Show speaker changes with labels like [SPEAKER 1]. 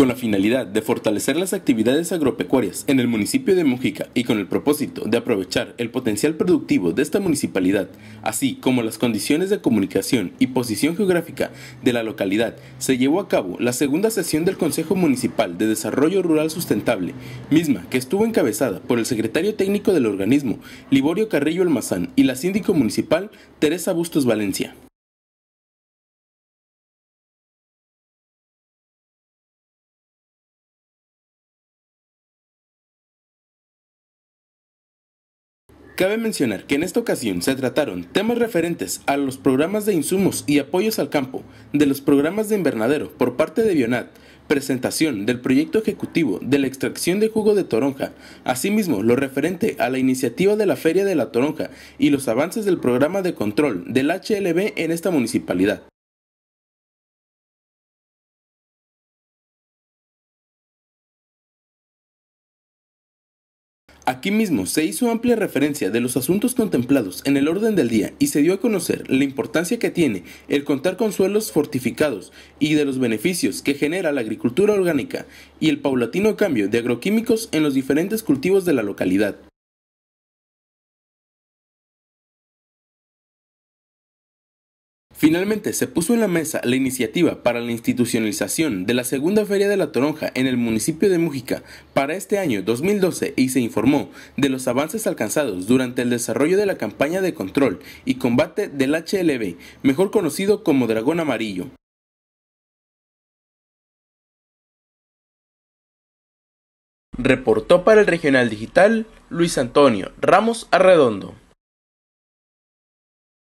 [SPEAKER 1] con la finalidad de fortalecer las actividades agropecuarias en el municipio de Mujica y con el propósito de aprovechar el potencial productivo de esta municipalidad, así como las condiciones de comunicación y posición geográfica de la localidad, se llevó a cabo la segunda sesión del Consejo Municipal de Desarrollo Rural Sustentable, misma que estuvo encabezada por el secretario técnico del organismo, Liborio Carrillo Almazán, y la síndico
[SPEAKER 2] municipal, Teresa Bustos Valencia. Cabe mencionar que en esta ocasión se
[SPEAKER 1] trataron temas referentes a los programas de insumos y apoyos al campo, de los programas de invernadero por parte de Bionat, presentación del proyecto ejecutivo de la extracción de jugo de toronja, asimismo lo referente a la iniciativa de la Feria de la Toronja y los avances
[SPEAKER 2] del programa de control del HLB en esta municipalidad. Aquí mismo se hizo amplia referencia de los asuntos contemplados en el
[SPEAKER 1] orden del día y se dio a conocer la importancia que tiene el contar con suelos fortificados y de los beneficios que genera la agricultura orgánica y el paulatino cambio de agroquímicos en
[SPEAKER 2] los diferentes cultivos de la localidad. Finalmente, se puso en la mesa la iniciativa para
[SPEAKER 1] la institucionalización de la segunda Feria de la Toronja en el municipio de Mújica para este año 2012 y se informó de los avances alcanzados durante el desarrollo de la campaña de control
[SPEAKER 2] y combate del HLB, mejor conocido como Dragón Amarillo. Reportó para el Regional Digital Luis Antonio Ramos Arredondo.